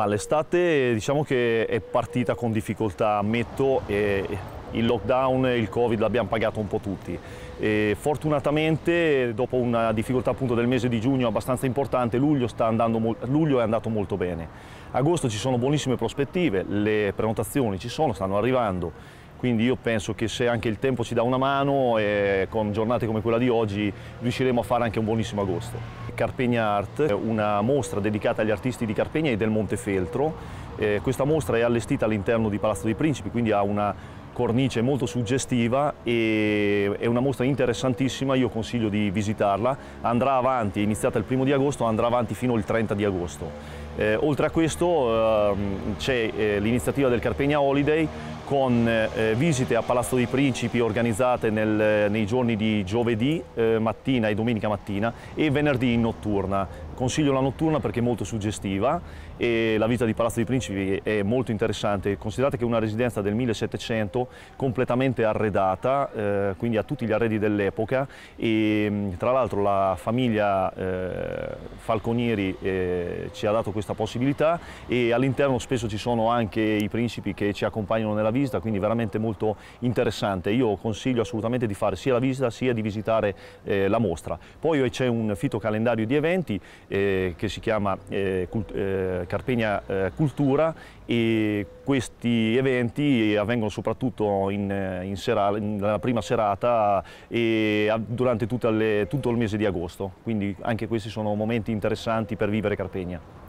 Ma l'estate diciamo che è partita con difficoltà, ammetto, e il lockdown e il covid l'abbiamo pagato un po' tutti. E fortunatamente dopo una difficoltà appunto del mese di giugno abbastanza importante, luglio, andando, luglio è andato molto bene. Agosto ci sono buonissime prospettive, le prenotazioni ci sono, stanno arrivando quindi io penso che se anche il tempo ci dà una mano e eh, con giornate come quella di oggi riusciremo a fare anche un buonissimo agosto. Carpegna Art, una mostra dedicata agli artisti di Carpegna e del Montefeltro. Eh, questa mostra è allestita all'interno di Palazzo dei Principi, quindi ha una cornice molto suggestiva e è una mostra interessantissima, io consiglio di visitarla. Andrà avanti, è iniziata il primo di agosto, andrà avanti fino al 30 di agosto. Eh, oltre a questo eh, c'è eh, l'iniziativa del Carpegna Holiday con eh, visite a Palazzo dei Principi organizzate nel, nei giorni di giovedì eh, mattina e domenica mattina e venerdì in notturna. Consiglio la notturna perché è molto suggestiva e la vita di Palazzo dei Principi è molto interessante. Considerate che è una residenza del 1700 completamente arredata, eh, quindi ha tutti gli arredi dell'epoca e mm, tra l'altro la famiglia Falconieri ci ha dato questa questa possibilità e all'interno spesso ci sono anche i principi che ci accompagnano nella visita, quindi veramente molto interessante. Io consiglio assolutamente di fare sia la visita sia di visitare eh, la mostra. Poi eh, c'è un fitto calendario di eventi eh, che si chiama eh, Cult eh, Carpegna eh, Cultura e questi eventi avvengono soprattutto in, in serale, nella prima serata e durante le, tutto il mese di agosto, quindi anche questi sono momenti interessanti per vivere Carpegna.